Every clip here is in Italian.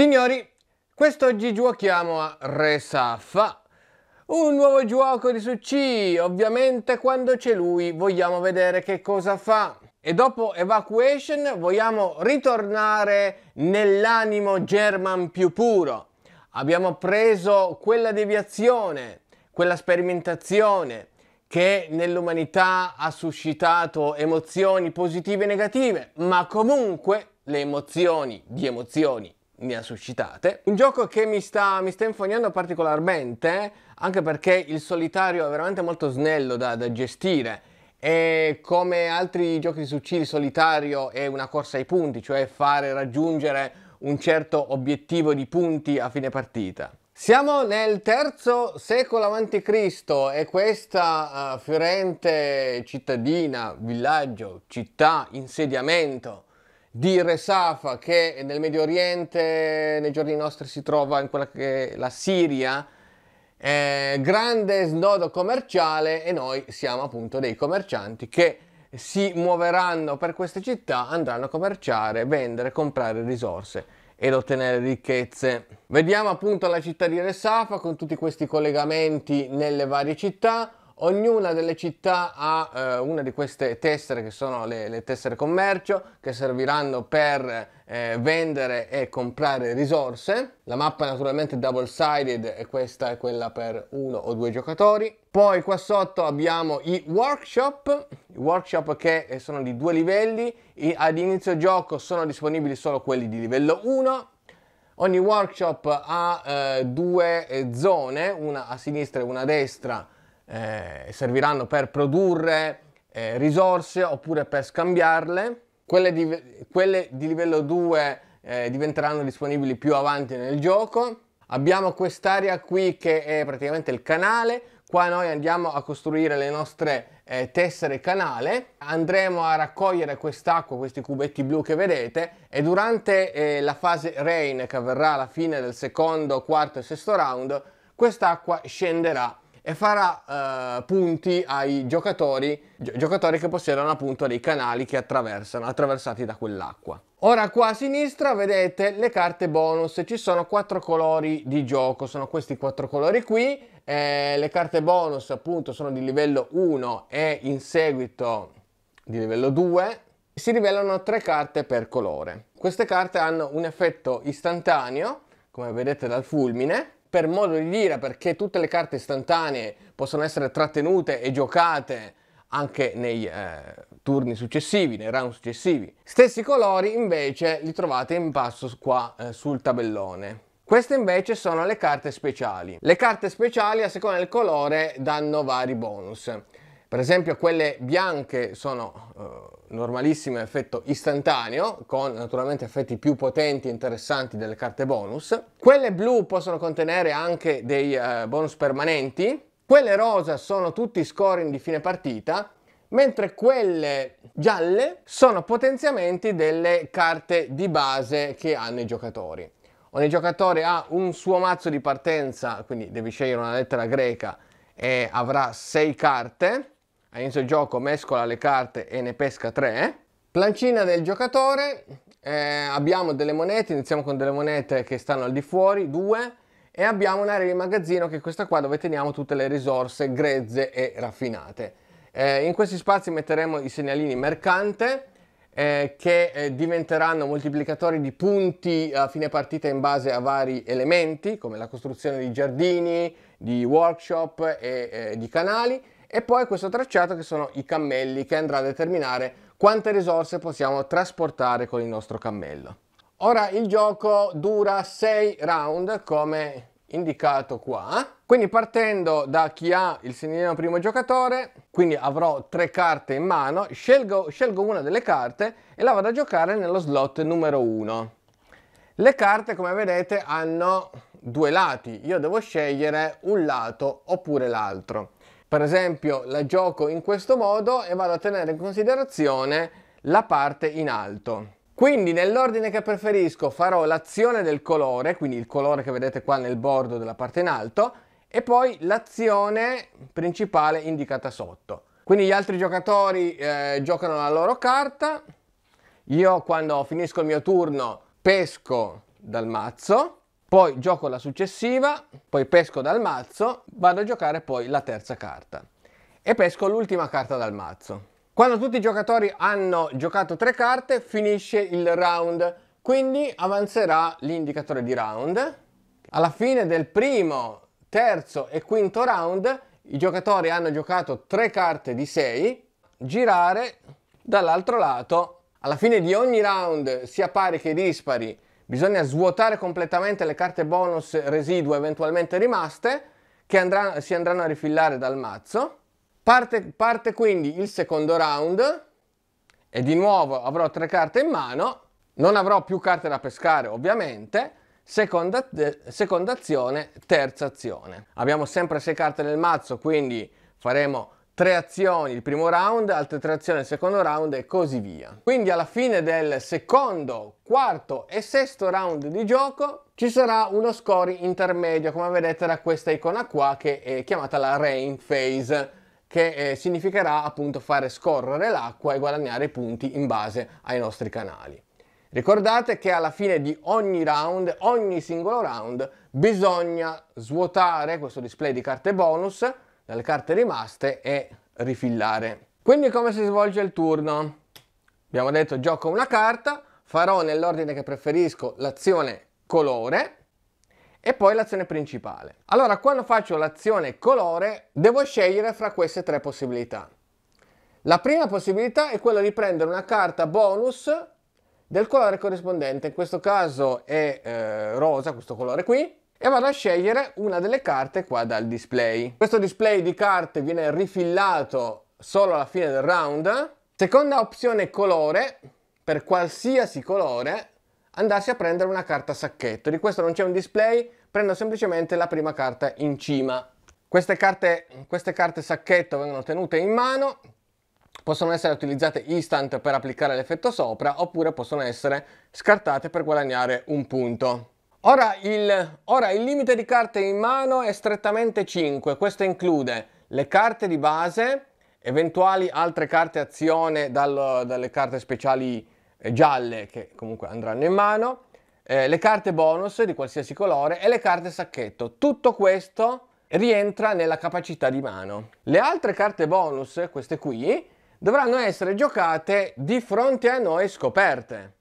Signori, quest'oggi giochiamo a Resaffa, un nuovo gioco di Succi, ovviamente quando c'è lui vogliamo vedere che cosa fa. E dopo Evacuation vogliamo ritornare nell'animo German più puro. Abbiamo preso quella deviazione, quella sperimentazione che nell'umanità ha suscitato emozioni positive e negative, ma comunque le emozioni di emozioni mi ha suscitate. Un gioco che mi sta, mi sta infognando particolarmente, anche perché il solitario è veramente molto snello da, da gestire e come altri giochi di succidi solitario è una corsa ai punti, cioè fare raggiungere un certo obiettivo di punti a fine partita. Siamo nel terzo secolo a.C. e questa uh, fiorente cittadina, villaggio, città, insediamento di Safa che nel Medio Oriente nei giorni nostri si trova in quella che è la Siria eh, grande snodo commerciale e noi siamo appunto dei commercianti che si muoveranno per queste città, andranno a commerciare, vendere, comprare risorse ed ottenere ricchezze. Vediamo appunto la città di Resafa con tutti questi collegamenti nelle varie città Ognuna delle città ha eh, una di queste tessere che sono le, le tessere commercio che serviranno per eh, vendere e comprare risorse. La mappa naturalmente double sided e questa è quella per uno o due giocatori. Poi qua sotto abbiamo i workshop, i workshop che sono di due livelli, I, ad inizio gioco sono disponibili solo quelli di livello 1, ogni workshop ha eh, due zone, una a sinistra e una a destra, eh, serviranno per produrre eh, risorse oppure per scambiarle. Quelle di, quelle di livello 2 eh, diventeranno disponibili più avanti nel gioco. Abbiamo quest'area qui che è praticamente il canale, qua noi andiamo a costruire le nostre eh, tessere canale andremo a raccogliere quest'acqua questi cubetti blu che vedete e durante eh, la fase rain che avverrà alla fine del secondo quarto e sesto round quest'acqua scenderà e farà eh, punti ai giocatori, gi giocatori che possiedono appunto dei canali che attraversano, attraversati da quell'acqua. Ora qua a sinistra vedete le carte bonus, ci sono quattro colori di gioco, sono questi quattro colori qui, eh, le carte bonus appunto sono di livello 1 e in seguito di livello 2, si rivelano tre carte per colore. Queste carte hanno un effetto istantaneo, come vedete dal fulmine, per modo di dire, perché tutte le carte istantanee possono essere trattenute e giocate anche nei eh, turni successivi, nei round successivi. Stessi colori invece li trovate in basso qua eh, sul tabellone. Queste invece sono le carte speciali. Le carte speciali a seconda del colore danno vari bonus. Per esempio quelle bianche sono eh, normalissimo effetto istantaneo, con naturalmente effetti più potenti e interessanti delle carte bonus. Quelle blu possono contenere anche dei eh, bonus permanenti, quelle rosa sono tutti scoring di fine partita, mentre quelle gialle sono potenziamenti delle carte di base che hanno i giocatori. Ogni giocatore ha un suo mazzo di partenza, quindi devi scegliere una lettera greca e avrà 6 carte a inizio gioco mescola le carte e ne pesca 3. Eh? Plancina del giocatore, eh, abbiamo delle monete, iniziamo con delle monete che stanno al di fuori, 2, e abbiamo un'area di magazzino che è questa qua dove teniamo tutte le risorse grezze e raffinate. Eh, in questi spazi metteremo i segnalini mercante, eh, che eh, diventeranno moltiplicatori di punti a fine partita in base a vari elementi come la costruzione di giardini, di workshop e eh, di canali e poi questo tracciato che sono i cammelli che andrà a determinare quante risorse possiamo trasportare con il nostro cammello. Ora il gioco dura 6 round come indicato qua quindi partendo da chi ha il segnalino primo giocatore quindi avrò tre carte in mano scelgo, scelgo una delle carte e la vado a giocare nello slot numero 1 le carte come vedete hanno due lati io devo scegliere un lato oppure l'altro per esempio la gioco in questo modo e vado a tenere in considerazione la parte in alto. Quindi nell'ordine che preferisco farò l'azione del colore, quindi il colore che vedete qua nel bordo della parte in alto, e poi l'azione principale indicata sotto. Quindi gli altri giocatori eh, giocano la loro carta, io quando finisco il mio turno pesco dal mazzo, poi gioco la successiva, poi pesco dal mazzo, vado a giocare poi la terza carta e pesco l'ultima carta dal mazzo. Quando tutti i giocatori hanno giocato tre carte finisce il round, quindi avanzerà l'indicatore di round. Alla fine del primo, terzo e quinto round i giocatori hanno giocato tre carte di 6, girare dall'altro lato. Alla fine di ogni round, sia pari che dispari, Bisogna svuotare completamente le carte bonus residue eventualmente rimaste che andranno, si andranno a rifillare dal mazzo. Parte, parte quindi il secondo round e di nuovo avrò tre carte in mano. Non avrò più carte da pescare ovviamente. Seconda, eh, seconda azione, terza azione. Abbiamo sempre sei carte nel mazzo quindi faremo tre azioni il primo round, altre tre azioni il secondo round e così via. Quindi alla fine del secondo, quarto e sesto round di gioco ci sarà uno score intermedio come vedete da questa icona qua che è chiamata la rain phase che eh, significherà appunto fare scorrere l'acqua e guadagnare punti in base ai nostri canali. Ricordate che alla fine di ogni round, ogni singolo round, bisogna svuotare questo display di carte bonus dalle carte rimaste e rifillare. Quindi come si svolge il turno? Abbiamo detto gioco una carta, farò nell'ordine che preferisco l'azione colore e poi l'azione principale. Allora quando faccio l'azione colore devo scegliere fra queste tre possibilità. La prima possibilità è quella di prendere una carta bonus del colore corrispondente, in questo caso è eh, rosa, questo colore qui, e vado a scegliere una delle carte qua dal display. Questo display di carte viene rifillato solo alla fine del round. Seconda opzione colore, per qualsiasi colore, andarsi a prendere una carta sacchetto. Di questo non c'è un display, prendo semplicemente la prima carta in cima. Queste carte, queste carte sacchetto vengono tenute in mano, possono essere utilizzate instant per applicare l'effetto sopra oppure possono essere scartate per guadagnare un punto. Ora il, ora il limite di carte in mano è strettamente 5, questo include le carte di base, eventuali altre carte azione dal, dalle carte speciali eh, gialle che comunque andranno in mano, eh, le carte bonus di qualsiasi colore e le carte sacchetto. Tutto questo rientra nella capacità di mano. Le altre carte bonus, queste qui, dovranno essere giocate di fronte a noi scoperte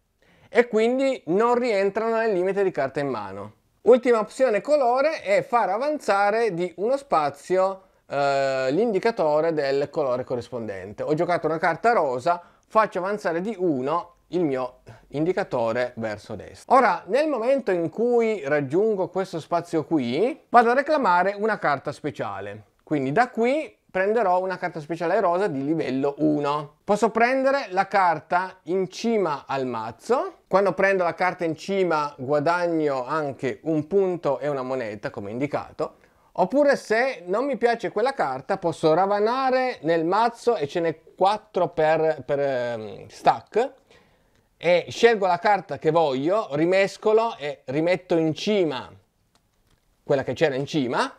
e quindi non rientrano nel limite di carta in mano. Ultima opzione colore è far avanzare di uno spazio eh, l'indicatore del colore corrispondente. Ho giocato una carta rosa, faccio avanzare di uno il mio indicatore verso destra. Ora, nel momento in cui raggiungo questo spazio qui, vado a reclamare una carta speciale. Quindi da qui prenderò una carta speciale rosa di livello 1. Posso prendere la carta in cima al mazzo. Quando prendo la carta in cima guadagno anche un punto e una moneta, come indicato. Oppure se non mi piace quella carta posso ravanare nel mazzo e ce n'è 4 per, per ehm, stack e scelgo la carta che voglio, rimescolo e rimetto in cima quella che c'era in cima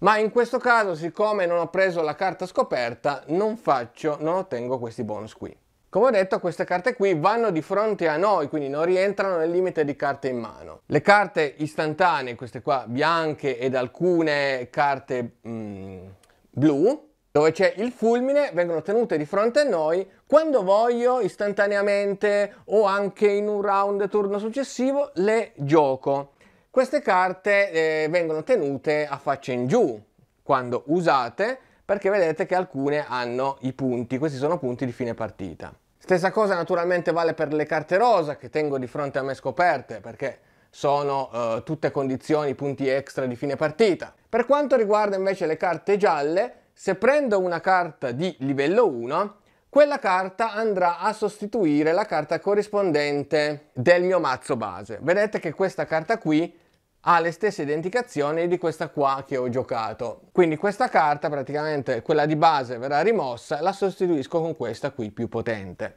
ma in questo caso siccome non ho preso la carta scoperta non faccio, non ottengo questi bonus qui. Come ho detto queste carte qui vanno di fronte a noi, quindi non rientrano nel limite di carte in mano. Le carte istantanee, queste qua bianche ed alcune carte mm, blu, dove c'è il fulmine, vengono tenute di fronte a noi quando voglio istantaneamente o anche in un round turno successivo le gioco. Queste carte eh, vengono tenute a faccia in giù quando usate perché vedete che alcune hanno i punti, questi sono punti di fine partita. Stessa cosa naturalmente vale per le carte rosa che tengo di fronte a me scoperte perché sono eh, tutte condizioni, punti extra di fine partita. Per quanto riguarda invece le carte gialle, se prendo una carta di livello 1, quella carta andrà a sostituire la carta corrispondente del mio mazzo base. Vedete che questa carta qui ha le stesse identificazioni di questa qua che ho giocato. Quindi questa carta praticamente quella di base verrà rimossa, la sostituisco con questa qui più potente.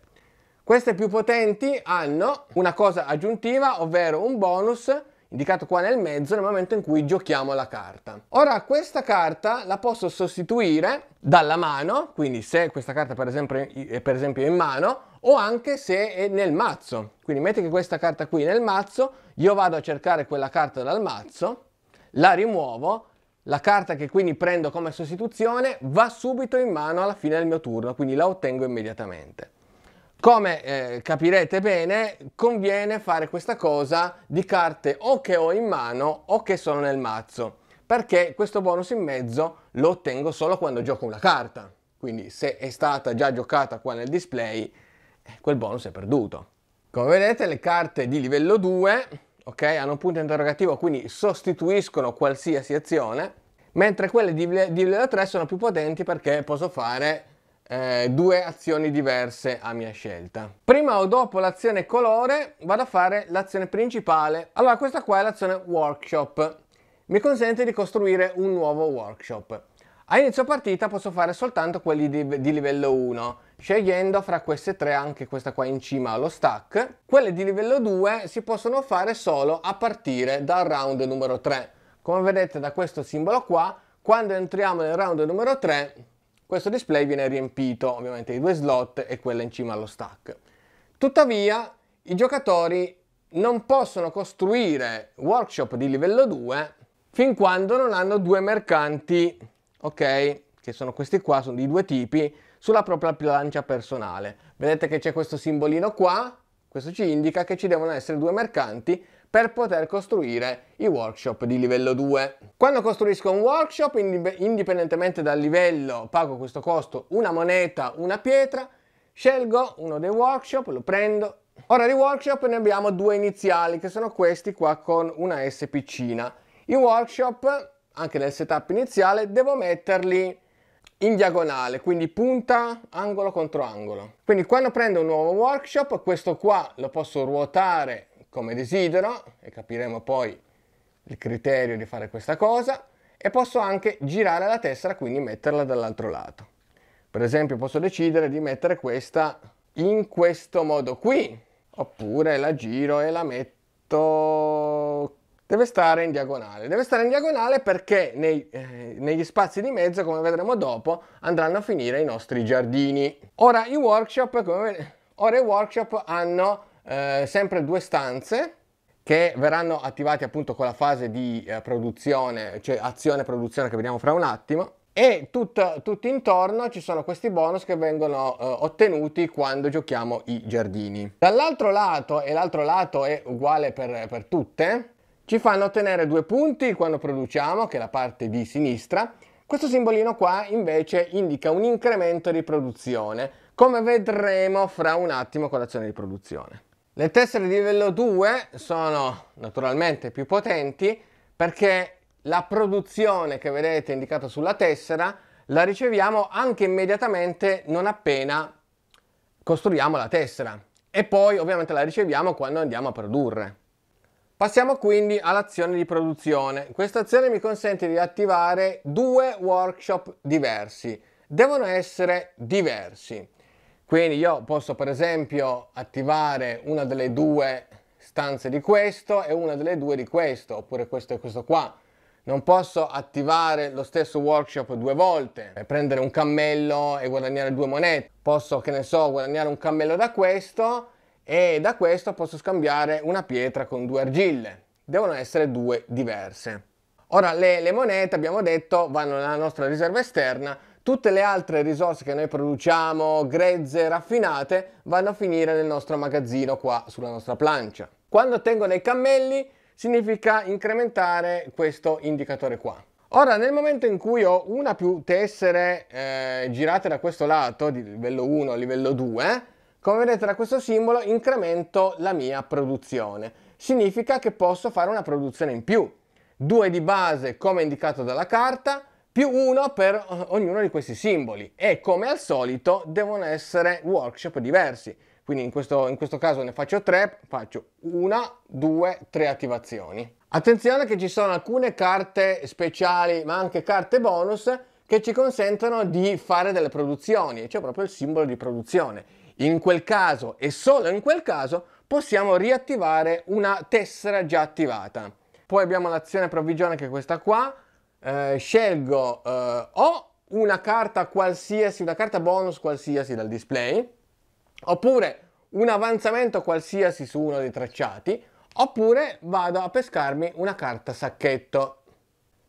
Queste più potenti hanno una cosa aggiuntiva, ovvero un bonus indicato qua nel mezzo nel momento in cui giochiamo la carta. Ora questa carta la posso sostituire dalla mano, quindi se questa carta per esempio è in mano, o anche se è nel mazzo. Quindi metti che questa carta qui è nel mazzo, io vado a cercare quella carta dal mazzo, la rimuovo, la carta che quindi prendo come sostituzione va subito in mano alla fine del mio turno, quindi la ottengo immediatamente. Come eh, capirete bene, conviene fare questa cosa di carte o che ho in mano o che sono nel mazzo, perché questo bonus in mezzo lo ottengo solo quando gioco una carta. Quindi se è stata già giocata qua nel display, eh, quel bonus è perduto. Come vedete le carte di livello 2 okay, hanno un punto interrogativo, quindi sostituiscono qualsiasi azione, mentre quelle di, di livello 3 sono più potenti perché posso fare eh, due azioni diverse a mia scelta. Prima o dopo l'azione colore vado a fare l'azione principale. Allora questa qua è l'azione workshop. Mi consente di costruire un nuovo workshop. A inizio partita posso fare soltanto quelli di, di livello 1 scegliendo fra queste tre anche questa qua in cima allo stack. Quelle di livello 2 si possono fare solo a partire dal round numero 3. Come vedete da questo simbolo qua, quando entriamo nel round numero 3, questo display viene riempito, ovviamente i due slot e quella in cima allo stack. Tuttavia, i giocatori non possono costruire workshop di livello 2 fin quando non hanno due mercanti, ok? Che sono questi qua, sono di due tipi, sulla propria bilancia personale. Vedete che c'è questo simbolino qua, questo ci indica che ci devono essere due mercanti per poter costruire i workshop di livello 2. Quando costruisco un workshop, indipendentemente dal livello, pago questo costo una moneta, una pietra, scelgo uno dei workshop, lo prendo. Ora di workshop ne abbiamo due iniziali, che sono questi qua con una S piccina. I workshop, anche nel setup iniziale, devo metterli in diagonale, quindi punta angolo contro angolo. Quindi quando prendo un nuovo workshop, questo qua lo posso ruotare come desidero e capiremo poi il criterio di fare questa cosa e posso anche girare la tessera, quindi metterla dall'altro lato. Per esempio posso decidere di mettere questa in questo modo qui, oppure la giro e la metto deve stare in diagonale. Deve stare in diagonale perché nei, eh, negli spazi di mezzo, come vedremo dopo, andranno a finire i nostri giardini. Ora i workshop, come, ora, i workshop hanno eh, sempre due stanze che verranno attivate appunto con la fase di eh, produzione, cioè azione-produzione che vediamo fra un attimo. E tutto, tutto, intorno ci sono questi bonus che vengono eh, ottenuti quando giochiamo i giardini. Dall'altro lato, e l'altro lato è uguale per, per tutte, ci fanno ottenere due punti quando produciamo, che è la parte di sinistra. Questo simbolino qua invece indica un incremento di produzione, come vedremo fra un attimo con l'azione di produzione. Le tessere di livello 2 sono naturalmente più potenti perché la produzione che vedete indicata sulla tessera la riceviamo anche immediatamente non appena costruiamo la tessera e poi ovviamente la riceviamo quando andiamo a produrre. Passiamo quindi all'azione di produzione. Questa azione mi consente di attivare due workshop diversi. Devono essere diversi. Quindi io posso per esempio attivare una delle due stanze di questo e una delle due di questo, oppure questo e questo qua. Non posso attivare lo stesso workshop due volte, e eh, prendere un cammello e guadagnare due monete. Posso, che ne so, guadagnare un cammello da questo e da questo posso scambiare una pietra con due argille. Devono essere due diverse. Ora le, le monete, abbiamo detto, vanno nella nostra riserva esterna, tutte le altre risorse che noi produciamo, grezze, raffinate, vanno a finire nel nostro magazzino qua sulla nostra plancia. Quando ottengo dei cammelli significa incrementare questo indicatore qua. Ora nel momento in cui ho una più tessere eh, girate da questo lato, di livello 1 a livello 2, come vedete da questo simbolo incremento la mia produzione. Significa che posso fare una produzione in più. Due di base come indicato dalla carta, più uno per eh, ognuno di questi simboli. E come al solito devono essere workshop diversi. Quindi in questo, in questo caso ne faccio tre, faccio una, due, tre attivazioni. Attenzione che ci sono alcune carte speciali, ma anche carte bonus, che ci consentono di fare delle produzioni, c'è proprio il simbolo di produzione in quel caso e solo in quel caso possiamo riattivare una tessera già attivata. Poi abbiamo l'azione provvigione che è questa qua. Eh, scelgo eh, o una carta qualsiasi, una carta bonus qualsiasi dal display, oppure un avanzamento qualsiasi su uno dei tracciati, oppure vado a pescarmi una carta sacchetto.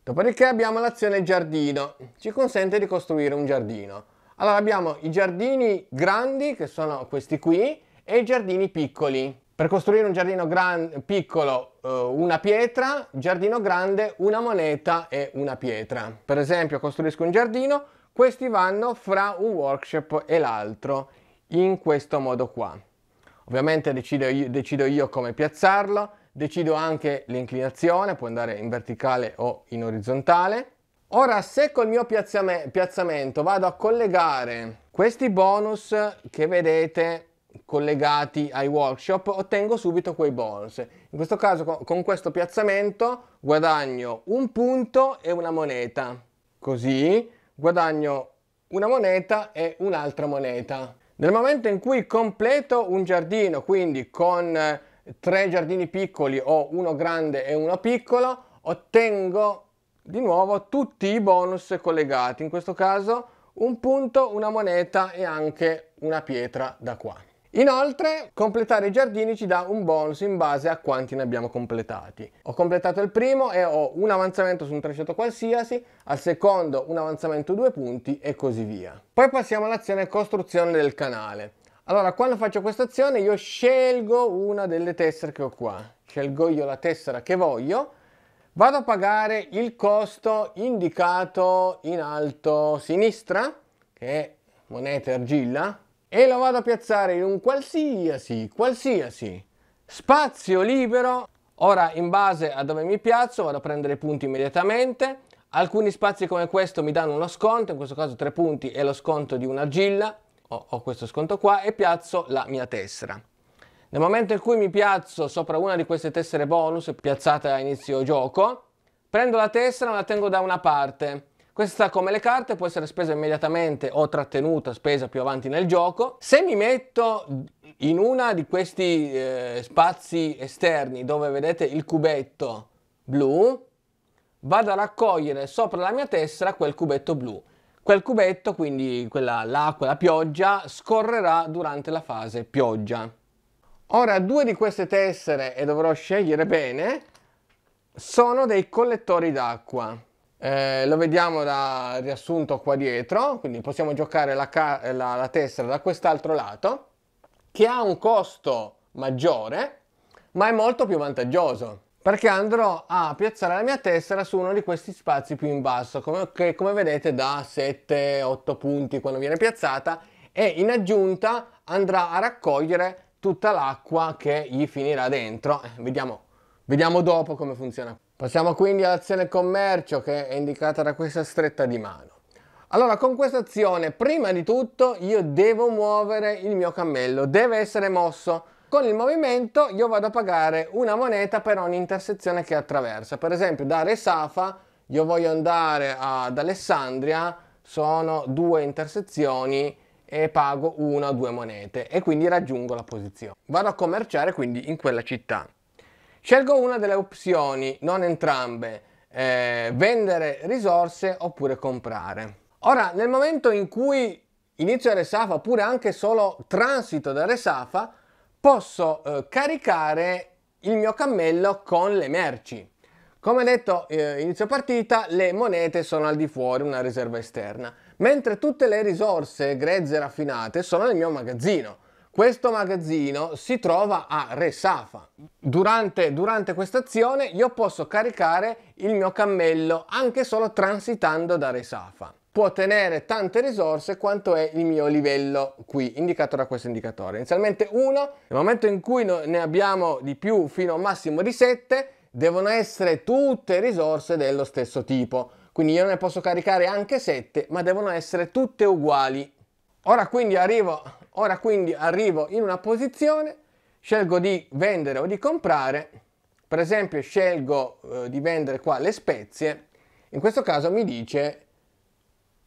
Dopodiché abbiamo l'azione giardino, ci consente di costruire un giardino. Allora abbiamo i giardini grandi, che sono questi qui, e i giardini piccoli. Per costruire un giardino gran, piccolo eh, una pietra, giardino grande una moneta e una pietra. Per esempio costruisco un giardino, questi vanno fra un workshop e l'altro, in questo modo qua. Ovviamente decido io, decido io come piazzarlo, decido anche l'inclinazione, può andare in verticale o in orizzontale. Ora se col mio piazzamento vado a collegare questi bonus che vedete collegati ai workshop ottengo subito quei bonus. In questo caso con questo piazzamento guadagno un punto e una moneta. Così guadagno una moneta e un'altra moneta. Nel momento in cui completo un giardino, quindi con eh, tre giardini piccoli o uno grande e uno piccolo, ottengo di nuovo tutti i bonus collegati, in questo caso un punto, una moneta e anche una pietra da qua. Inoltre, completare i giardini ci dà un bonus in base a quanti ne abbiamo completati. Ho completato il primo e ho un avanzamento su un tracciato qualsiasi, al secondo un avanzamento due punti e così via. Poi passiamo all'azione costruzione del canale. Allora, quando faccio questa azione io scelgo una delle tessere che ho qua. Scelgo io la tessera che voglio Vado a pagare il costo indicato in alto sinistra, che è moneta e argilla, e lo vado a piazzare in un qualsiasi, qualsiasi spazio libero. Ora, in base a dove mi piazzo, vado a prendere i punti immediatamente. Alcuni spazi come questo mi danno uno sconto, in questo caso tre punti è lo sconto di un'argilla, ho, ho questo sconto qua, e piazzo la mia tessera. Nel momento in cui mi piazzo sopra una di queste tessere bonus, piazzate a inizio gioco, prendo la tessera e la tengo da una parte. Questa, come le carte, può essere spesa immediatamente o trattenuta, spesa più avanti nel gioco. Se mi metto in una di questi eh, spazi esterni dove vedete il cubetto blu, vado a raccogliere sopra la mia tessera quel cubetto blu. Quel cubetto, quindi l'acqua, la pioggia, scorrerà durante la fase pioggia. Ora, due di queste tessere, e dovrò scegliere bene, sono dei collettori d'acqua. Eh, lo vediamo da riassunto qua dietro, quindi possiamo giocare la, la, la tessera da quest'altro lato, che ha un costo maggiore, ma è molto più vantaggioso, perché andrò a piazzare la mia tessera su uno di questi spazi più in basso, come, che come vedete da 7-8 punti quando viene piazzata, e in aggiunta andrà a raccogliere tutta l'acqua che gli finirà dentro. Eh, vediamo, vediamo dopo come funziona. Passiamo quindi all'azione commercio che è indicata da questa stretta di mano. Allora, con questa azione, prima di tutto, io devo muovere il mio cammello, deve essere mosso. Con il movimento io vado a pagare una moneta per ogni intersezione che attraversa. Per esempio, da Re Safa io voglio andare ad Alessandria, sono due intersezioni e pago una o due monete e quindi raggiungo la posizione. Vado a commerciare quindi in quella città. Scelgo una delle opzioni, non entrambe, eh, vendere risorse oppure comprare. Ora, nel momento in cui inizio a Resafa oppure anche solo transito da Resafa, posso eh, caricare il mio cammello con le merci. Come detto eh, inizio partita, le monete sono al di fuori, una riserva esterna mentre tutte le risorse grezze raffinate sono nel mio magazzino. Questo magazzino si trova a Resafa. Durante, durante questa azione io posso caricare il mio cammello anche solo transitando da Resafa. Può tenere tante risorse quanto è il mio livello qui, indicato da questo indicatore. Inizialmente 1, nel momento in cui ne abbiamo di più fino a un massimo di 7, devono essere tutte risorse dello stesso tipo quindi io ne posso caricare anche 7 ma devono essere tutte uguali ora quindi arrivo, ora quindi arrivo in una posizione scelgo di vendere o di comprare per esempio scelgo eh, di vendere qua le spezie in questo caso mi dice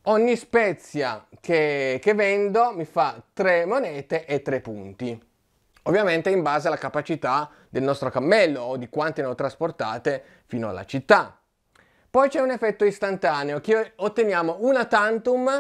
ogni spezia che, che vendo mi fa 3 monete e 3 punti ovviamente in base alla capacità del nostro cammello o di quante ne ho trasportate fino alla città poi c'è un effetto istantaneo che otteniamo una tantum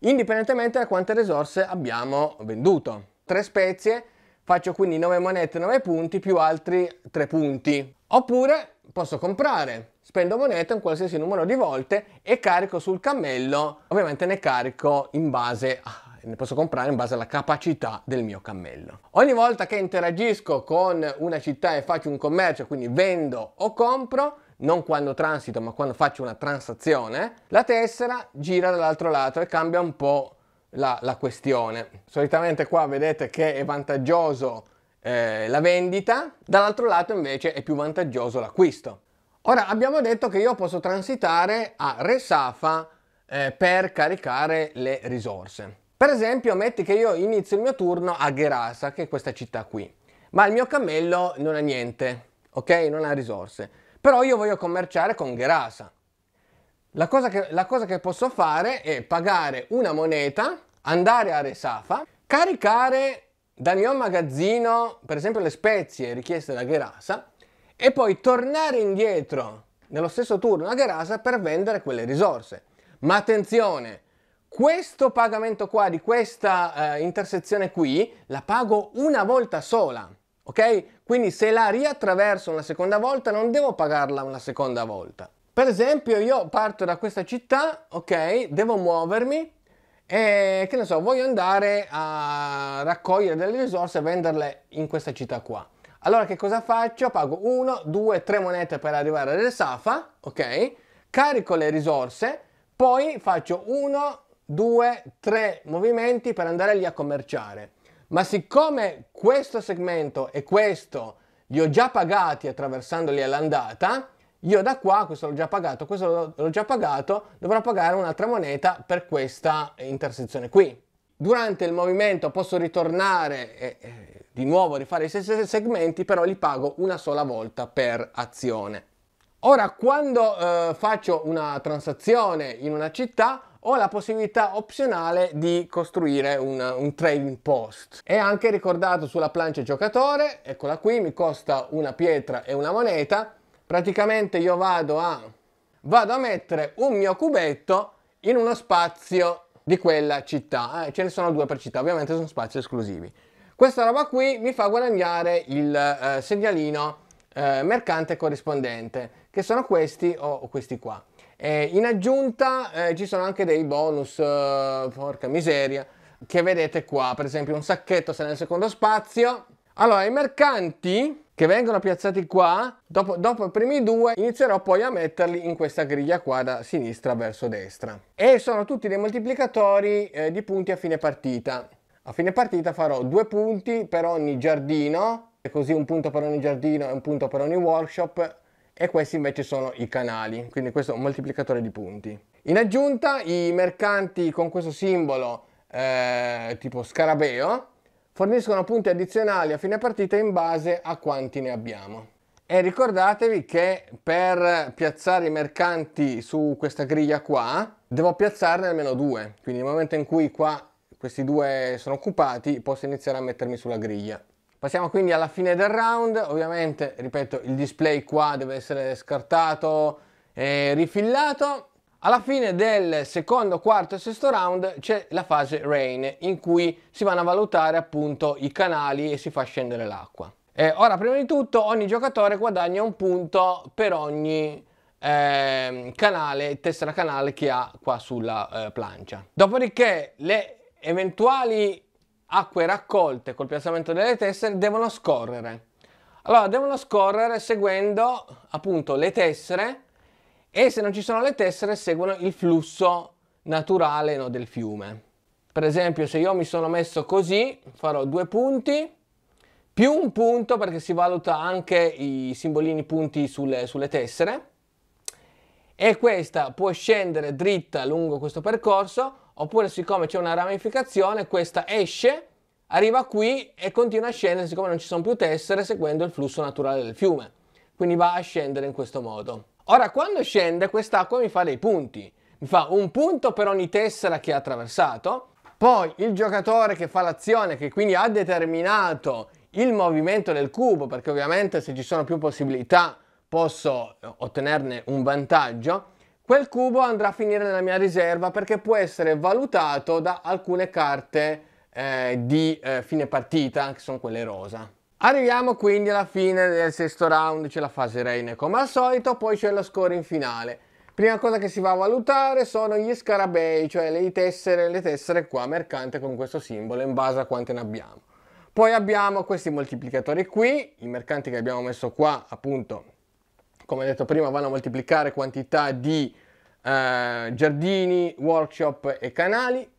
indipendentemente da quante risorse abbiamo venduto. Tre spezie, faccio quindi 9 monete 9 punti più altri 3 punti. Oppure posso comprare, spendo monete un qualsiasi numero di volte e carico sul cammello, ovviamente ne carico in base a ne posso comprare in base alla capacità del mio cammello. Ogni volta che interagisco con una città e faccio un commercio, quindi vendo o compro, non quando transito ma quando faccio una transazione, la tessera gira dall'altro lato e cambia un po' la, la questione. Solitamente qua vedete che è vantaggioso eh, la vendita, dall'altro lato invece è più vantaggioso l'acquisto. Ora abbiamo detto che io posso transitare a Resafa eh, per caricare le risorse. Per esempio, metti che io inizio il mio turno a Gerasa, che è questa città qui, ma il mio cammello non ha niente, ok? Non ha risorse. Però io voglio commerciare con Gerasa. La cosa, che, la cosa che posso fare è pagare una moneta, andare a Resafa, caricare dal mio magazzino, per esempio, le spezie richieste da Gerasa e poi tornare indietro nello stesso turno a Gerasa per vendere quelle risorse. Ma attenzione, questo pagamento qua di questa eh, intersezione qui la pago una volta sola, ok? Quindi se la riattraverso una seconda volta non devo pagarla una seconda volta. Per esempio io parto da questa città, ok, devo muovermi e che ne so, voglio andare a raccogliere delle risorse e venderle in questa città qua. Allora che cosa faccio? Pago 1, 2, 3 monete per arrivare alle Safa, ok? Carico le risorse, poi faccio 1, 2, 3 movimenti per andare lì a commerciare. Ma siccome questo segmento e questo li ho già pagati attraversandoli all'andata, io da qua, questo l'ho già pagato, questo l'ho già pagato, dovrò pagare un'altra moneta per questa intersezione qui. Durante il movimento posso ritornare e, e di nuovo rifare i stessi segmenti, però li pago una sola volta per azione. Ora, quando eh, faccio una transazione in una città, ho la possibilità opzionale di costruire un, un trading post. È anche ricordato sulla plancia giocatore, eccola qui, mi costa una pietra e una moneta. Praticamente io vado a, vado a mettere un mio cubetto in uno spazio di quella città. Eh, ce ne sono due per città, ovviamente sono spazi esclusivi. Questa roba qui mi fa guadagnare il eh, segnalino eh, mercante corrispondente, che sono questi o questi qua. Eh, in aggiunta eh, ci sono anche dei bonus, eh, porca miseria, che vedete qua, per esempio un sacchetto sta nel secondo spazio. Allora, i mercanti che vengono piazzati qua, dopo, dopo, i primi due inizierò poi a metterli in questa griglia qua da sinistra verso destra. E sono tutti dei moltiplicatori eh, di punti a fine partita. A fine partita farò due punti per ogni giardino, e così un punto per ogni giardino e un punto per ogni workshop, e questi invece sono i canali, quindi questo è un moltiplicatore di punti. In aggiunta i mercanti con questo simbolo eh, tipo scarabeo forniscono punti addizionali a fine partita in base a quanti ne abbiamo. E ricordatevi che per piazzare i mercanti su questa griglia qua devo piazzarne almeno due, quindi nel momento in cui qua questi due sono occupati posso iniziare a mettermi sulla griglia. Passiamo quindi alla fine del round, ovviamente, ripeto, il display qua deve essere scartato e rifillato. Alla fine del secondo, quarto e sesto round c'è la fase rain, in cui si vanno a valutare appunto i canali e si fa scendere l'acqua. ora, prima di tutto, ogni giocatore guadagna un punto per ogni eh, canale, tessera canale che ha qua sulla eh, plancia. Dopodiché le eventuali acque raccolte col piazzamento delle tessere devono scorrere. Allora, devono scorrere seguendo appunto le tessere e se non ci sono le tessere seguono il flusso naturale no, del fiume. Per esempio, se io mi sono messo così, farò due punti più un punto perché si valuta anche i simbolini punti sulle, sulle tessere e questa può scendere dritta lungo questo percorso oppure siccome c'è una ramificazione, questa esce, arriva qui e continua a scendere, siccome non ci sono più tessere, seguendo il flusso naturale del fiume. Quindi va a scendere in questo modo. Ora, quando scende, quest'acqua mi fa dei punti. Mi fa un punto per ogni tessera che ha attraversato, poi il giocatore che fa l'azione, che quindi ha determinato il movimento del cubo, perché ovviamente se ci sono più possibilità posso ottenerne un vantaggio, Quel cubo andrà a finire nella mia riserva perché può essere valutato da alcune carte eh, di eh, fine partita, che sono quelle rosa. Arriviamo quindi alla fine del sesto round, c'è la fase reine come al solito, poi c'è lo score in finale. Prima cosa che si va a valutare sono gli scarabei, cioè le tessere, le tessere qua mercante con questo simbolo in base a quante ne abbiamo. Poi abbiamo questi moltiplicatori qui, i mercanti che abbiamo messo qua appunto come detto prima, vanno a moltiplicare quantità di eh, giardini, workshop e canali.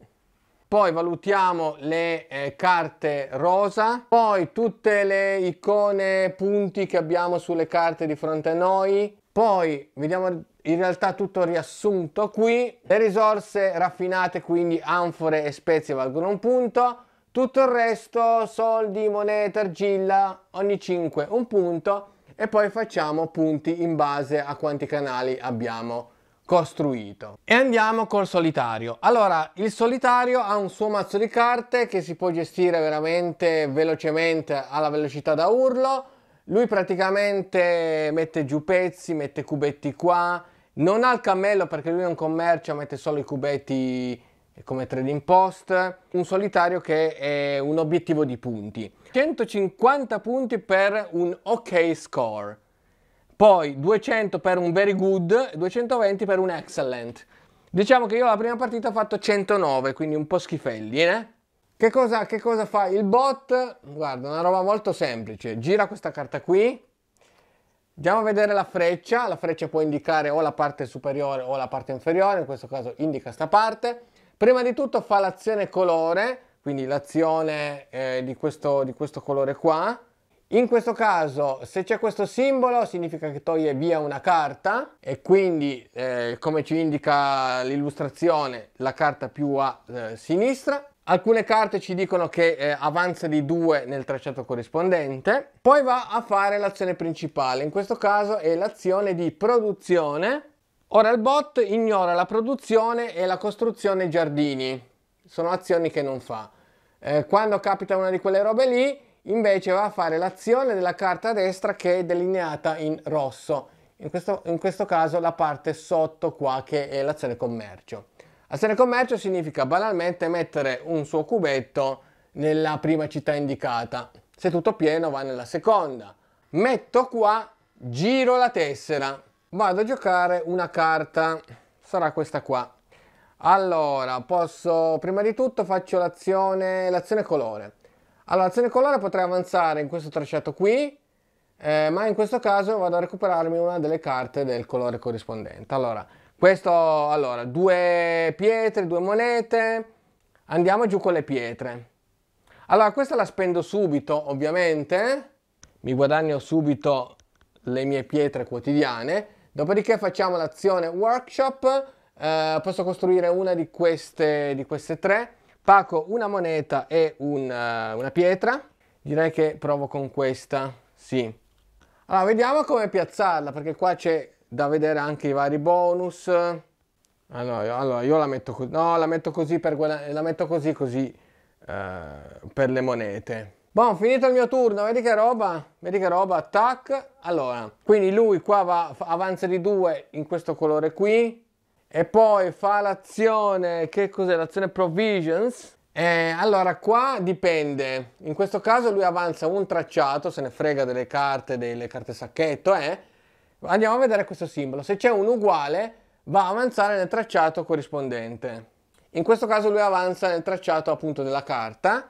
Poi valutiamo le eh, carte rosa, poi tutte le icone, punti che abbiamo sulle carte di fronte a noi. Poi vediamo in realtà tutto riassunto qui. Le risorse raffinate, quindi anfore e spezie valgono un punto. Tutto il resto, soldi, monete, argilla, ogni 5 un punto e poi facciamo punti in base a quanti canali abbiamo costruito. E andiamo col solitario. Allora, il solitario ha un suo mazzo di carte che si può gestire veramente velocemente alla velocità da urlo. Lui praticamente mette giù pezzi, mette cubetti qua, non ha il cammello perché lui è un commercio, mette solo i cubetti come trading post, un solitario che è un obiettivo di punti. 150 punti per un OK score, poi 200 per un very good, 220 per un excellent. Diciamo che io la prima partita ho fatto 109, quindi un po' schifelli, eh? Che cosa, che cosa fa il bot? Guarda, una roba molto semplice. Gira questa carta qui, Andiamo a vedere la freccia, la freccia può indicare o la parte superiore o la parte inferiore, in questo caso indica sta parte. Prima di tutto fa l'azione colore, quindi l'azione eh, di, questo, di questo colore qua. In questo caso se c'è questo simbolo significa che toglie via una carta e quindi eh, come ci indica l'illustrazione la carta più a eh, sinistra. Alcune carte ci dicono che eh, avanza di 2 nel tracciato corrispondente. Poi va a fare l'azione principale, in questo caso è l'azione di produzione Ora il bot ignora la produzione e la costruzione giardini, sono azioni che non fa. Eh, quando capita una di quelle robe lì, invece va a fare l'azione della carta destra che è delineata in rosso, in questo, in questo caso la parte sotto qua che è l'azione commercio. Azione commercio significa banalmente mettere un suo cubetto nella prima città indicata, se tutto pieno va nella seconda. Metto qua, giro la tessera, vado a giocare una carta, sarà questa qua. Allora, posso, prima di tutto faccio l'azione, l'azione colore. Allora, l'azione colore potrei avanzare in questo tracciato qui, eh, ma in questo caso vado a recuperarmi una delle carte del colore corrispondente. Allora, questo, allora, due pietre, due monete, andiamo giù con le pietre. Allora, questa la spendo subito, ovviamente, mi guadagno subito le mie pietre quotidiane, Dopodiché facciamo l'azione workshop, eh, posso costruire una di queste, di queste, tre, pago una moneta e un, uh, una pietra, direi che provo con questa, sì. Allora, vediamo come piazzarla, perché qua c'è da vedere anche i vari bonus. Allora, io, allora, io la metto così, no, la metto così, per la metto così, così, uh, per le monete. Buon, finito il mio turno, vedi che roba? Vedi che roba? Tac. Allora, quindi lui qua va, avanza di due in questo colore qui. E poi fa l'azione, che cos'è? L'azione Provisions. Eh, allora, qua dipende. In questo caso lui avanza un tracciato, se ne frega delle carte, delle carte sacchetto, eh. Andiamo a vedere questo simbolo. Se c'è un uguale, va a avanzare nel tracciato corrispondente. In questo caso lui avanza nel tracciato appunto della carta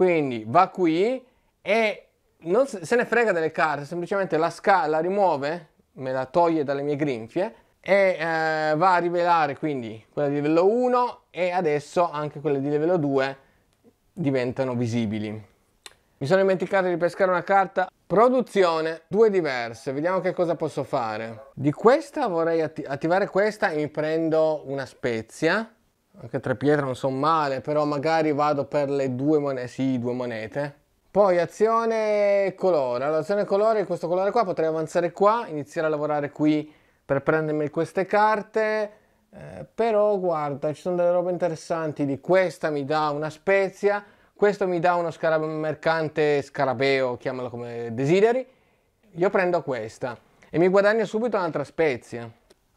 quindi va qui e non se ne frega delle carte, semplicemente la scala rimuove, me la toglie dalle mie grinfie e eh, va a rivelare quindi quella di livello 1 e adesso anche quelle di livello 2 diventano visibili. Mi sono dimenticato di pescare una carta. Produzione, due diverse, vediamo che cosa posso fare. Di questa vorrei attivare questa e mi prendo una spezia. Anche tre pietre non sono male, però magari vado per le due monete. Sì, due monete. Poi azione colore. Allora, azione colore, questo colore qua, potrei avanzare qua, iniziare a lavorare qui per prendermi queste carte. Eh, però guarda, ci sono delle robe interessanti di questa mi dà una spezia, questo mi dà uno scarab mercante scarabeo, chiamalo come desideri. Io prendo questa e mi guadagno subito un'altra spezia.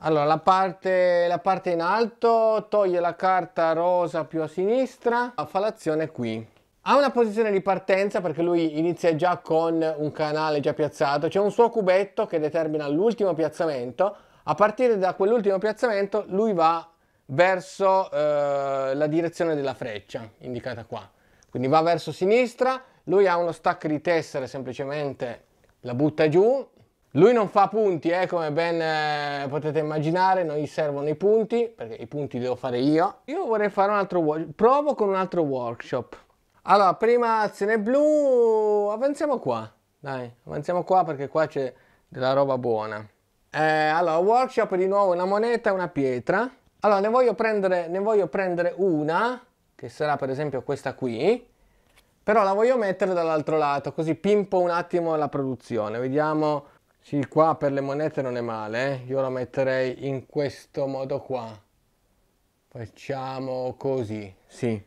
Allora, la parte, la parte in alto toglie la carta rosa più a sinistra, fa l'azione qui. Ha una posizione di partenza perché lui inizia già con un canale già piazzato, c'è un suo cubetto che determina l'ultimo piazzamento, a partire da quell'ultimo piazzamento lui va verso eh, la direzione della freccia indicata qua, quindi va verso sinistra, lui ha uno stack di tessere semplicemente la butta giù lui non fa punti, eh, come ben eh, potete immaginare, non gli servono i punti, perché i punti li devo fare io. Io vorrei fare un altro workshop, provo con un altro workshop. Allora, prima azione blu, avanziamo qua, dai, avanziamo qua perché qua c'è della roba buona. Eh, allora, workshop di nuovo una moneta e una pietra. Allora, ne voglio, prendere, ne voglio prendere una, che sarà per esempio questa qui, però la voglio mettere dall'altro lato, così pimpo un attimo la produzione. Vediamo sì, qua per le monete non è male, eh? io la metterei in questo modo qua. Facciamo così, sì.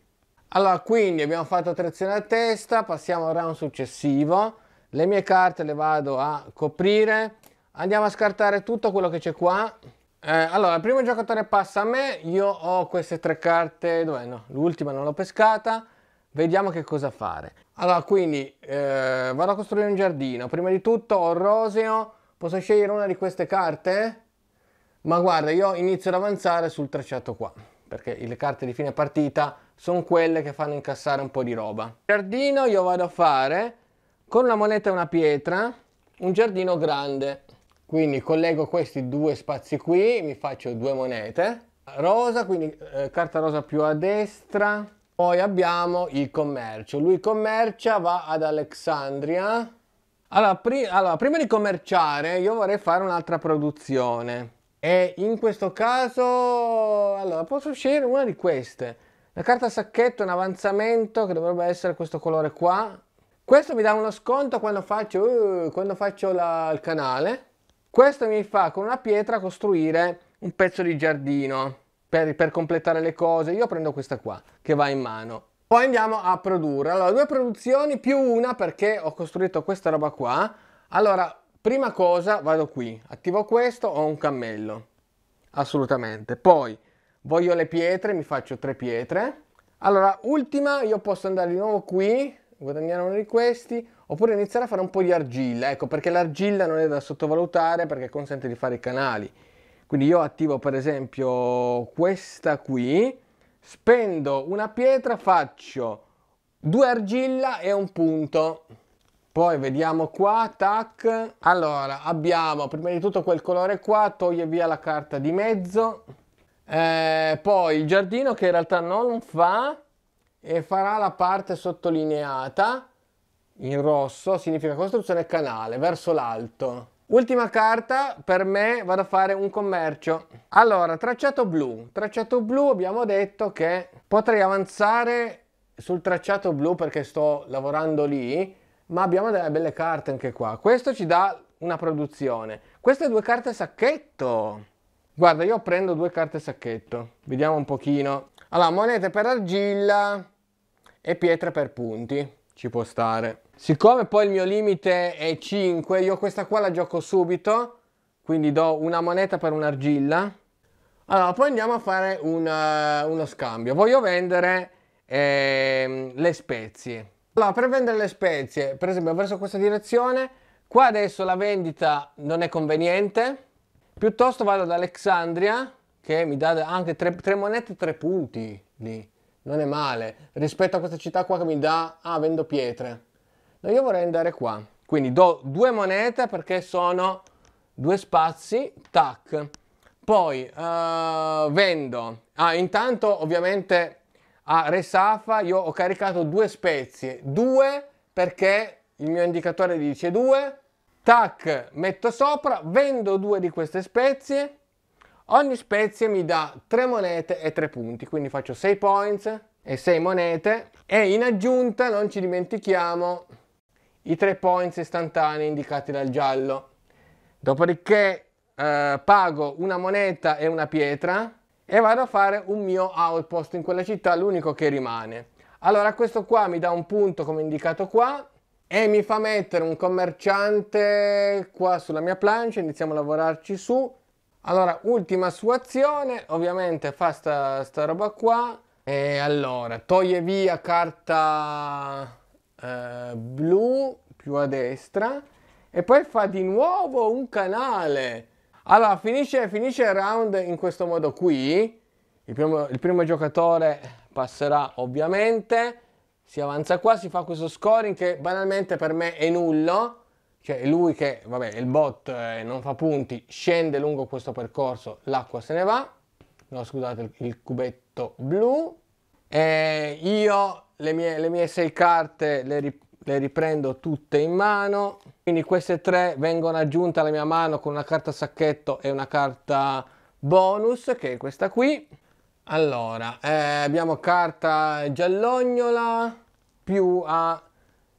Allora, quindi abbiamo fatto trazione a testa, passiamo al round successivo. Le mie carte le vado a coprire. Andiamo a scartare tutto quello che c'è qua. Eh, allora, il primo giocatore passa a me, io ho queste tre carte, Dov'è? no, l'ultima non l'ho pescata. Vediamo che cosa fare. Allora, quindi eh, vado a costruire un giardino. Prima di tutto ho il roseo. Posso scegliere una di queste carte? Ma guarda, io inizio ad avanzare sul tracciato qua. Perché le carte di fine partita sono quelle che fanno incassare un po' di roba. giardino io vado a fare con una moneta e una pietra un giardino grande. Quindi collego questi due spazi qui, mi faccio due monete. Rosa, quindi eh, carta rosa più a destra poi abbiamo il commercio. Lui commercia, va ad Alexandria. Allora, pri allora prima di commerciare io vorrei fare un'altra produzione. E in questo caso, allora, posso scegliere una di queste. La carta sacchetto un avanzamento che dovrebbe essere questo colore qua. Questo mi dà uno sconto quando faccio, uh, quando faccio la, il canale. Questo mi fa con una pietra costruire un pezzo di giardino per, per completare le cose, io prendo questa qua che va in mano. Poi andiamo a produrre, allora due produzioni più una perché ho costruito questa roba qua. Allora, prima cosa vado qui, attivo questo, ho un cammello, assolutamente. Poi voglio le pietre, mi faccio tre pietre. Allora, ultima, io posso andare di nuovo qui, guadagnare uno di questi, oppure iniziare a fare un po' di argilla, ecco perché l'argilla non è da sottovalutare perché consente di fare i canali. Quindi io attivo per esempio questa qui, spendo una pietra, faccio due argilla e un punto. Poi vediamo qua, tac. Allora, abbiamo prima di tutto quel colore qua, toglie via la carta di mezzo. Eh, poi il giardino che in realtà non fa e farà la parte sottolineata in rosso, significa costruzione canale, verso l'alto. Ultima carta, per me vado a fare un commercio. Allora, tracciato blu. Tracciato blu abbiamo detto che potrei avanzare sul tracciato blu perché sto lavorando lì, ma abbiamo delle belle carte anche qua. Questo ci dà una produzione. Queste due carte sacchetto. Guarda, io prendo due carte sacchetto. Vediamo un pochino. Allora, monete per argilla e pietre per punti. Ci può stare. Siccome poi il mio limite è 5, io questa qua la gioco subito, quindi do una moneta per un'argilla. Allora, poi andiamo a fare una, eh, uno scambio. Voglio vendere eh, le spezie. Allora, per vendere le spezie, per esempio verso questa direzione, qua adesso la vendita non è conveniente, piuttosto vado ad Alexandria, che mi dà anche tre monete e tre punti lì. Non è male, rispetto a questa città qua che mi dà... Ah, vendo pietre io vorrei andare qua. Quindi do due monete perché sono due spazi, tac. Poi uh, vendo. Ah, intanto ovviamente a Resafa io ho caricato due spezie. Due perché il mio indicatore dice due. Tac, metto sopra, vendo due di queste spezie. Ogni spezie mi dà tre monete e tre punti, quindi faccio sei points e sei monete. E in aggiunta non ci dimentichiamo i tre points istantanei indicati dal giallo. Dopodiché eh, pago una moneta e una pietra e vado a fare un mio outpost in quella città, l'unico che rimane. Allora questo qua mi dà un punto come indicato qua e mi fa mettere un commerciante qua sulla mia plancia, iniziamo a lavorarci su. Allora, ultima sua azione, ovviamente fa sta, sta roba qua e allora toglie via carta eh, blu più a destra e poi fa di nuovo un canale. Allora, finisce, finisce il round in questo modo qui. Il primo, il primo giocatore passerà ovviamente. Si avanza qua, si fa questo scoring che banalmente per me è nullo. Cioè lui che, vabbè, il bot eh, non fa punti, scende lungo questo percorso, l'acqua se ne va. No, scusate, il, il cubetto blu. E io le mie, le mie sei carte le, rip le riprendo tutte in mano quindi queste tre vengono aggiunte alla mia mano con una carta sacchetto e una carta bonus che è questa qui allora eh, abbiamo carta giallognola più a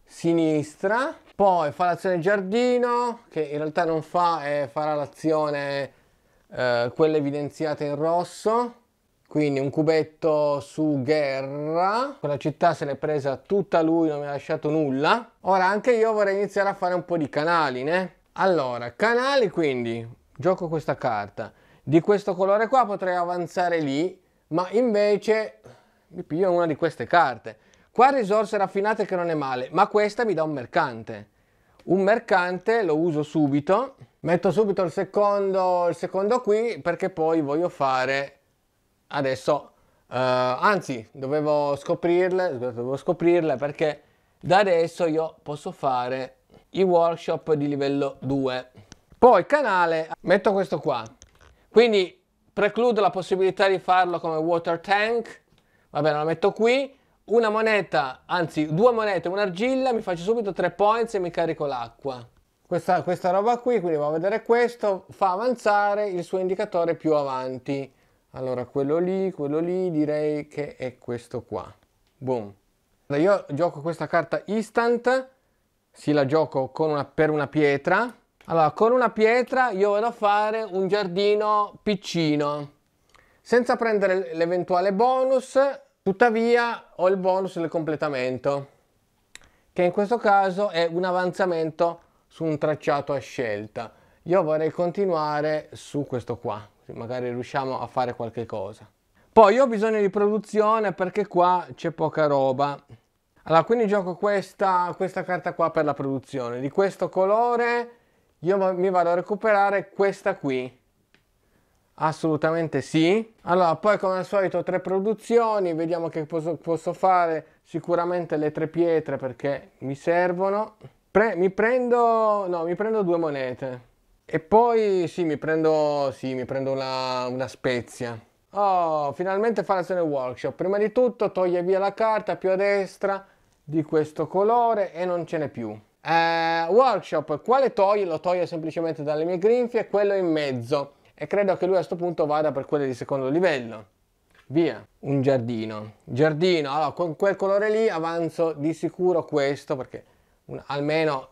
sinistra poi fa l'azione giardino che in realtà non fa eh, farà l'azione eh, quella evidenziata in rosso quindi un cubetto su guerra quella città se l'è presa tutta lui non mi ha lasciato nulla ora anche io vorrei iniziare a fare un po' di canali né? allora canali quindi gioco questa carta di questo colore qua potrei avanzare lì ma invece mi piglio una di queste carte qua risorse raffinate che non è male ma questa mi dà un mercante un mercante lo uso subito metto subito il secondo, il secondo qui perché poi voglio fare adesso, eh, anzi, dovevo scoprirle, dovevo scoprirle perché da adesso io posso fare i workshop di livello 2. Poi canale, metto questo qua, quindi precludo la possibilità di farlo come water tank, va bene, la metto qui, una moneta, anzi due monete, un'argilla, mi faccio subito tre points e mi carico l'acqua. Questa, questa, roba qui, quindi va a vedere questo, fa avanzare il suo indicatore più avanti. Allora, quello lì, quello lì, direi che è questo qua. Boom. Io gioco questa carta instant, Sì, la gioco una, per una pietra. Allora, con una pietra io vado a fare un giardino piccino, senza prendere l'eventuale bonus, tuttavia ho il bonus del completamento, che in questo caso è un avanzamento su un tracciato a scelta. Io vorrei continuare su questo qua, magari riusciamo a fare qualche cosa. Poi ho bisogno di produzione perché qua c'è poca roba. Allora, quindi gioco questa, questa carta qua per la produzione. Di questo colore io mi vado a recuperare questa qui. Assolutamente sì. Allora, poi come al solito tre produzioni, vediamo che posso, posso fare. Sicuramente le tre pietre perché mi servono. Pre mi, prendo, no, mi prendo due monete e poi sì, mi prendo, sì, mi prendo una, una spezia. Oh, finalmente fa l'azione workshop. Prima di tutto toglie via la carta più a destra di questo colore e non ce n'è più. Eh, workshop, quale toglie? Lo toglie semplicemente dalle mie grinfie, quello in mezzo. E credo che lui a questo punto vada per quelle di secondo livello. Via, un giardino. Giardino, allora con quel colore lì avanzo di sicuro questo perché un, almeno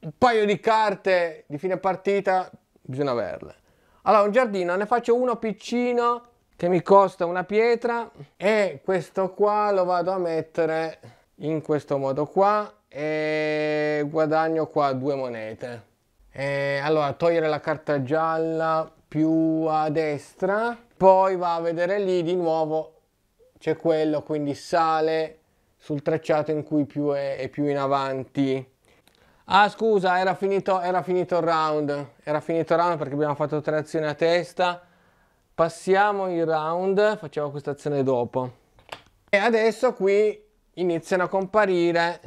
un paio di carte di fine partita bisogna averle. Allora, un giardino, ne faccio uno piccino che mi costa una pietra e questo qua lo vado a mettere in questo modo qua e guadagno qua due monete. E allora, togliere la carta gialla più a destra, poi va a vedere lì di nuovo c'è quello, quindi sale sul tracciato in cui più è, è più in avanti Ah scusa, era finito, era finito il round, era finito il round perché abbiamo fatto tre azioni a testa. Passiamo il round, facciamo questa azione dopo. E adesso qui iniziano a comparire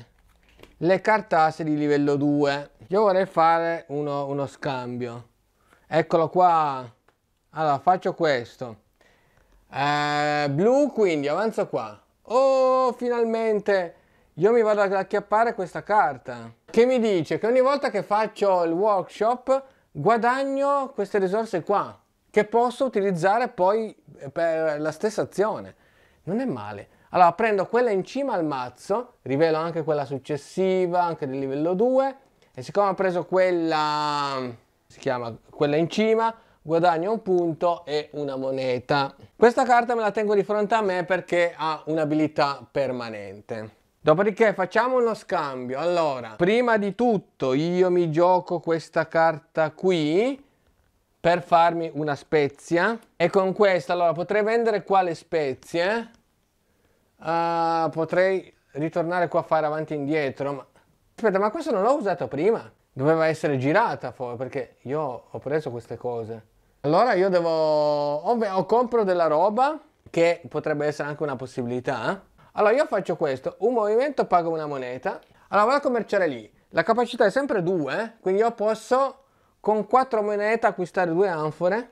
le cartacee di livello 2. Io vorrei fare uno, uno scambio. Eccolo qua. Allora, faccio questo. Eh, blu, quindi avanza qua. Oh, finalmente! Io mi vado ad acchiappare questa carta che mi dice che ogni volta che faccio il workshop guadagno queste risorse qua che posso utilizzare poi eh, per la stessa azione. Non è male. Allora prendo quella in cima al mazzo, rivelo anche quella successiva, anche del livello 2 e siccome ho preso quella si chiama quella in cima guadagno un punto e una moneta. Questa carta me la tengo di fronte a me perché ha un'abilità permanente. Dopodiché facciamo uno scambio. Allora, prima di tutto io mi gioco questa carta qui per farmi una spezia. E con questa, allora, potrei vendere qua le spezie? Uh, ah, potrei ritornare qua a fare avanti e indietro. Ma... Aspetta, ma questo non l'ho usato prima? Doveva essere girata fuori, perché io ho preso queste cose. Allora io devo... o, o compro della roba, che potrebbe essere anche una possibilità, allora io faccio questo, un movimento pago una moneta, allora vado a commerciare lì, la capacità è sempre 2, quindi io posso con 4 monete acquistare 2 anfore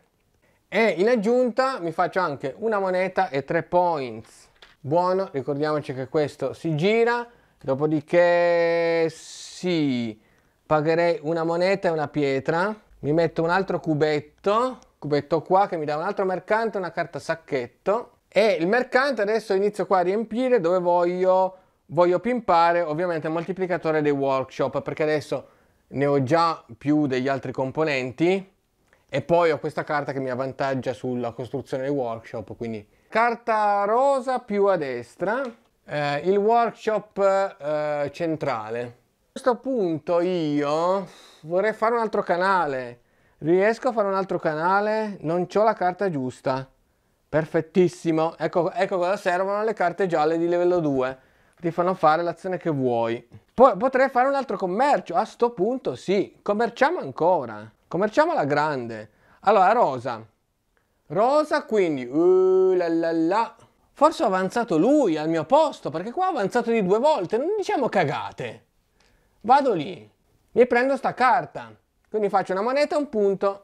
e in aggiunta mi faccio anche una moneta e 3 points. Buono, ricordiamoci che questo si gira, dopodiché sì, pagherei una moneta e una pietra, mi metto un altro cubetto, cubetto qua che mi dà un altro mercante, una carta sacchetto e il mercante adesso inizio qua a riempire dove voglio, voglio pimpare ovviamente il moltiplicatore dei workshop perché adesso ne ho già più degli altri componenti e poi ho questa carta che mi avvantaggia sulla costruzione dei workshop quindi carta rosa più a destra eh, il workshop eh, centrale a questo punto io vorrei fare un altro canale riesco a fare un altro canale non ho la carta giusta Perfettissimo, ecco, ecco cosa servono le carte gialle di livello 2 ti fanno fare l'azione che vuoi. Poi potrei fare un altro commercio, a sto punto sì, commerciamo ancora, commerciamo alla grande. Allora, rosa. Rosa quindi, uh, la la la. Forse ho avanzato lui al mio posto, perché qua ho avanzato di due volte, non diciamo cagate. Vado lì, mi prendo sta carta, quindi faccio una moneta e un punto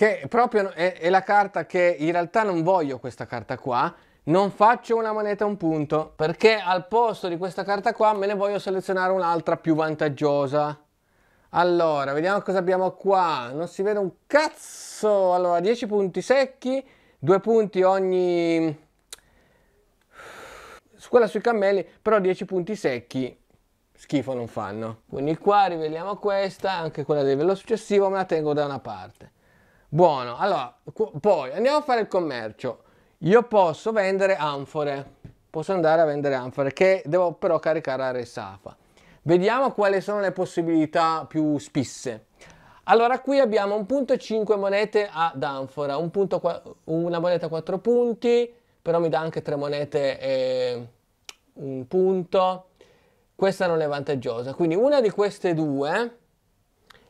che proprio è, è la carta che in realtà non voglio questa carta qua, non faccio una moneta un punto perché al posto di questa carta qua me ne voglio selezionare un'altra più vantaggiosa allora vediamo cosa abbiamo qua non si vede un cazzo allora 10 punti secchi 2 punti ogni quella sui cammelli però 10 punti secchi schifo non fanno quindi qua rivediamo questa anche quella del livello successivo me la tengo da una parte Buono, allora, poi andiamo a fare il commercio. Io posso vendere anfore, posso andare a vendere anfore, che devo però caricare a Resafa. Vediamo quali sono le possibilità più spisse. Allora qui abbiamo 1.5 monete ad anfora, un punto, una moneta a 4 punti, però mi dà anche 3 monete e un punto. Questa non è vantaggiosa, quindi una di queste due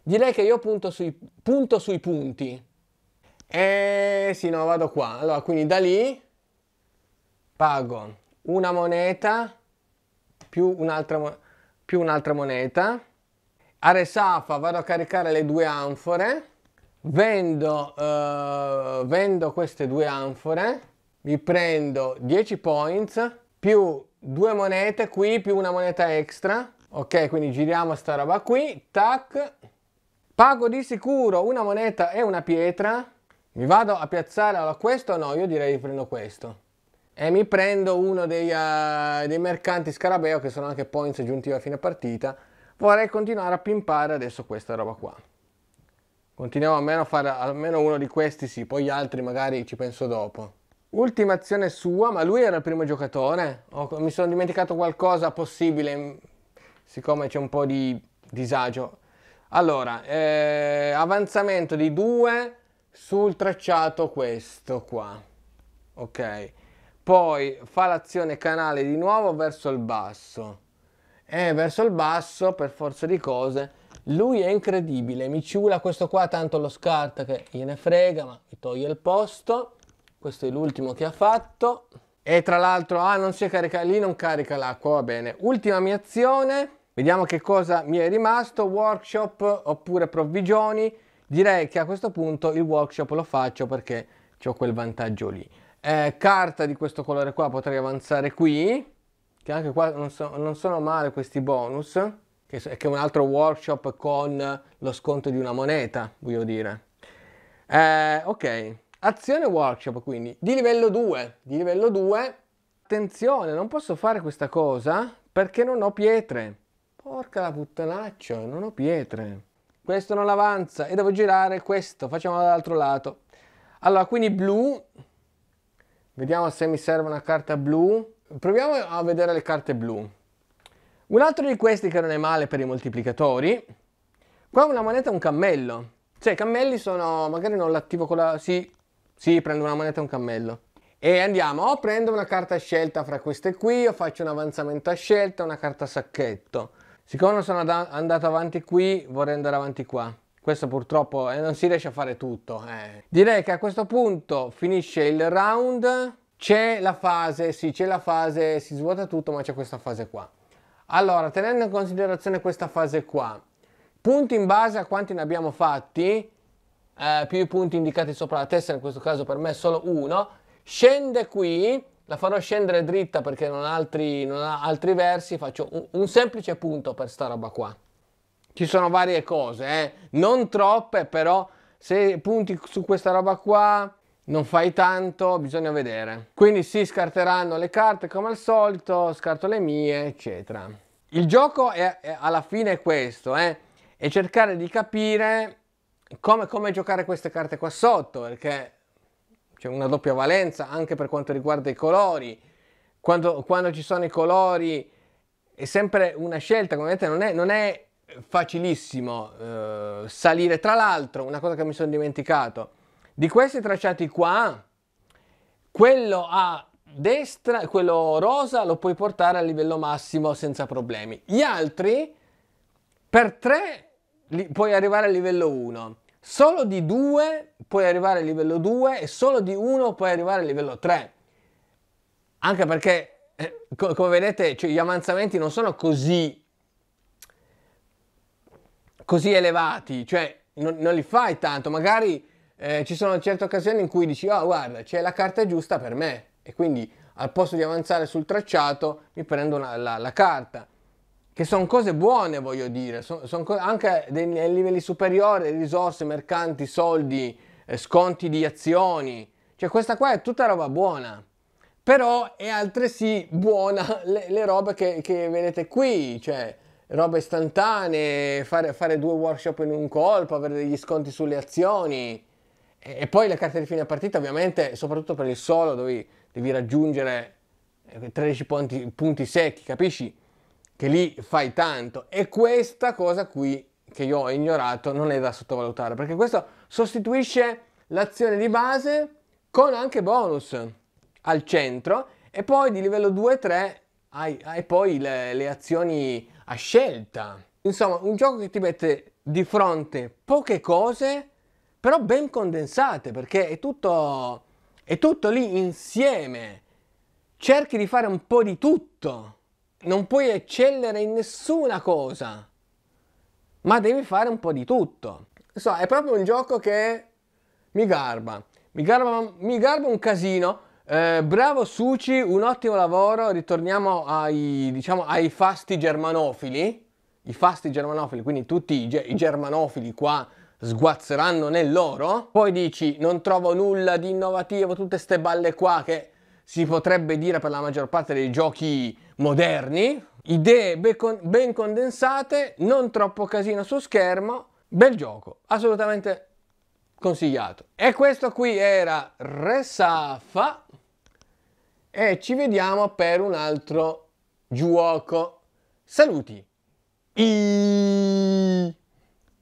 direi che io punto sui, punto sui punti. Eh sì, no, vado qua. Allora, quindi da lì pago una moneta più un'altra, più un'altra moneta. A Resafa vado a caricare le due anfore. Vendo, uh, vendo queste due anfore. Mi prendo 10 points più due monete qui più una moneta extra. Ok, quindi giriamo sta roba qui. Tac. Pago di sicuro una moneta e una pietra mi vado a piazzare allora, questo? No, io direi prendo questo. E mi prendo uno dei, uh, dei mercanti scarabeo che sono anche points aggiuntivi a fine partita. Vorrei continuare a pimpare adesso questa roba qua. Continuiamo almeno a fare almeno uno di questi sì, poi gli altri magari ci penso dopo. Ultima azione sua, ma lui era il primo giocatore? Oh, mi sono dimenticato qualcosa possibile, siccome c'è un po' di disagio. Allora, eh, avanzamento di due, sul tracciato questo qua ok poi fa l'azione canale di nuovo verso il basso e verso il basso per forza di cose lui è incredibile mi ciula questo qua tanto lo scarta che gliene frega ma mi toglie il posto questo è l'ultimo che ha fatto e tra l'altro ah non si è caricato lì non carica l'acqua va bene ultima mia azione vediamo che cosa mi è rimasto workshop oppure provvigioni Direi che a questo punto il workshop lo faccio perché ho quel vantaggio lì. Eh, carta di questo colore qua potrei avanzare qui, che anche qua non, so, non sono male questi bonus, che, che, è un altro workshop con lo sconto di una moneta, voglio dire. Eh, ok, azione workshop quindi, di livello 2, di livello 2, attenzione, non posso fare questa cosa perché non ho pietre. Porca la puttanaccia, non ho pietre questo non avanza e devo girare questo, facciamo dall'altro lato. Allora, quindi blu, vediamo se mi serve una carta blu. Proviamo a vedere le carte blu. Un altro di questi che non è male per i moltiplicatori, qua una moneta e un cammello. Cioè, i cammelli sono, magari non l'attivo con la... Sì, sì, prendo una moneta e un cammello. E andiamo, o prendo una carta scelta fra queste qui, o faccio un avanzamento a scelta, una carta sacchetto. Siccome sono andato avanti qui, vorrei andare avanti qua. Questo purtroppo eh, non si riesce a fare tutto. Eh. Direi che a questo punto finisce il round. C'è la fase, sì, c'è la fase, si svuota tutto, ma c'è questa fase qua. Allora, tenendo in considerazione questa fase qua, punti in base a quanti ne abbiamo fatti, eh, più i punti indicati sopra la testa, in questo caso per me è solo uno, scende qui la farò scendere dritta perché non ha altri, non ha altri versi, faccio un, un, semplice punto per sta roba qua. Ci sono varie cose, eh? non troppe, però se punti su questa roba qua non fai tanto, bisogna vedere. Quindi si scarteranno le carte come al solito, scarto le mie, eccetera. Il gioco è, è alla fine è questo, eh? è cercare di capire come, come giocare queste carte qua sotto, perché c'è cioè, una doppia valenza anche per quanto riguarda i colori. Quando, quando ci sono i colori è sempre una scelta, come vedete non è, non è facilissimo eh, salire. Tra l'altro, una cosa che mi sono dimenticato, di questi tracciati qua, quello a destra, quello rosa lo puoi portare al livello massimo senza problemi. Gli altri, per 3, puoi arrivare al livello 1. Solo di due puoi arrivare a livello 2 e solo di uno puoi arrivare a livello 3. Anche perché, eh, come vedete, cioè, gli avanzamenti non sono così, così elevati, cioè non, non li fai tanto. Magari eh, ci sono certe occasioni in cui dici, oh guarda, c'è la carta giusta per me e quindi al posto di avanzare sul tracciato mi prendo una, la, la carta che sono cose buone, voglio dire, sono, son anche dei, nei livelli superiori, risorse, mercanti, soldi, eh, sconti di azioni. Cioè questa qua è tutta roba buona. Però è altresì buona le, le robe che, che, vedete qui, cioè robe istantanee, fare, fare, due workshop in un colpo, avere degli sconti sulle azioni. E, e poi le carte di fine partita, ovviamente, soprattutto per il solo, dove devi raggiungere 13 eh, punti, punti secchi, capisci? Che lì fai tanto. E questa cosa qui che io ho ignorato non è da sottovalutare perché questo sostituisce l'azione di base con anche bonus al centro e poi di livello 2-3 hai, hai, poi le, le azioni a scelta. Insomma, un gioco che ti mette di fronte poche cose, però ben condensate, perché è tutto, è tutto lì insieme. Cerchi di fare un po' di tutto. Non puoi eccellere in nessuna cosa ma devi fare un po' di tutto. So, è proprio un gioco che mi garba, mi garba, mi garba un casino. Eh, bravo Suci, un ottimo lavoro, ritorniamo ai, diciamo, ai fasti germanofili, i fasti germanofili, quindi tutti i, i germanofili qua sguazzeranno nell'oro. Poi dici, non trovo nulla di innovativo, tutte ste balle qua che si potrebbe dire per la maggior parte dei giochi moderni, Idee ben condensate, non troppo casino su schermo, bel gioco, assolutamente consigliato. E questo qui era Resaffa e ci vediamo per un altro gioco. Saluti! I...